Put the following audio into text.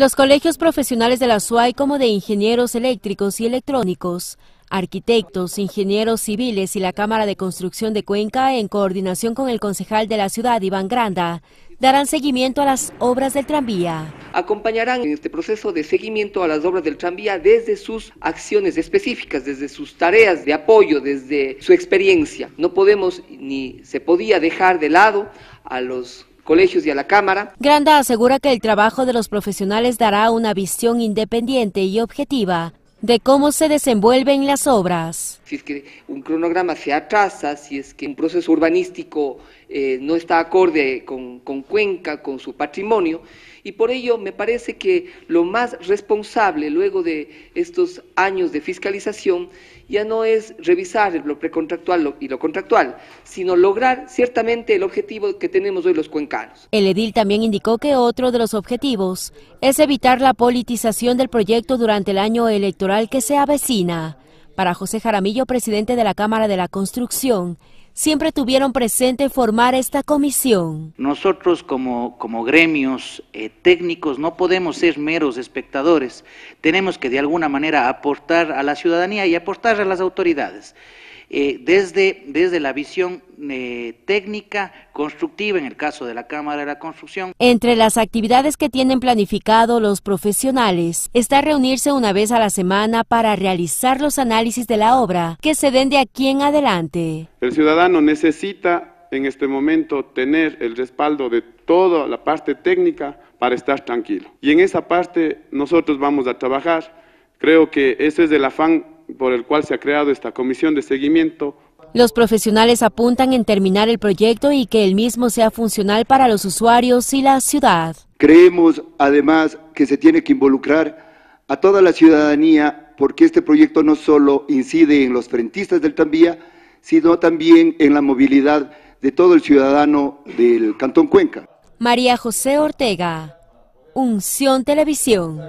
Los colegios profesionales de la SUAI como de ingenieros eléctricos y electrónicos, arquitectos, ingenieros civiles y la Cámara de Construcción de Cuenca, en coordinación con el concejal de la ciudad, Iván Granda, darán seguimiento a las obras del tranvía. Acompañarán en este proceso de seguimiento a las obras del tranvía desde sus acciones específicas, desde sus tareas de apoyo, desde su experiencia. No podemos ni se podía dejar de lado a los colegios y a la Cámara. Granda asegura que el trabajo de los profesionales dará una visión independiente y objetiva de cómo se desenvuelven las obras. Si es que un cronograma se atrasa, si es que un proceso urbanístico eh, no está acorde con, con Cuenca, con su patrimonio, y por ello me parece que lo más responsable luego de estos años de fiscalización ya no es revisar lo precontractual y lo contractual, sino lograr ciertamente el objetivo que tenemos hoy los cuencanos. El edil también indicó que otro de los objetivos es evitar la politización del proyecto durante el año electoral que se avecina. Para José Jaramillo, presidente de la Cámara de la Construcción, siempre tuvieron presente formar esta comisión. Nosotros como, como gremios eh, técnicos no podemos ser meros espectadores, tenemos que de alguna manera aportar a la ciudadanía y aportar a las autoridades. Eh, desde, desde la visión eh, técnica constructiva, en el caso de la Cámara de la Construcción. Entre las actividades que tienen planificado los profesionales está reunirse una vez a la semana para realizar los análisis de la obra que se den de aquí en adelante. El ciudadano necesita en este momento tener el respaldo de toda la parte técnica para estar tranquilo. Y en esa parte nosotros vamos a trabajar. Creo que ese es el afán por el cual se ha creado esta comisión de seguimiento. Los profesionales apuntan en terminar el proyecto y que el mismo sea funcional para los usuarios y la ciudad. Creemos además que se tiene que involucrar a toda la ciudadanía porque este proyecto no solo incide en los frentistas del tranvía, sino también en la movilidad de todo el ciudadano del Cantón Cuenca. María José Ortega, Unción Televisión.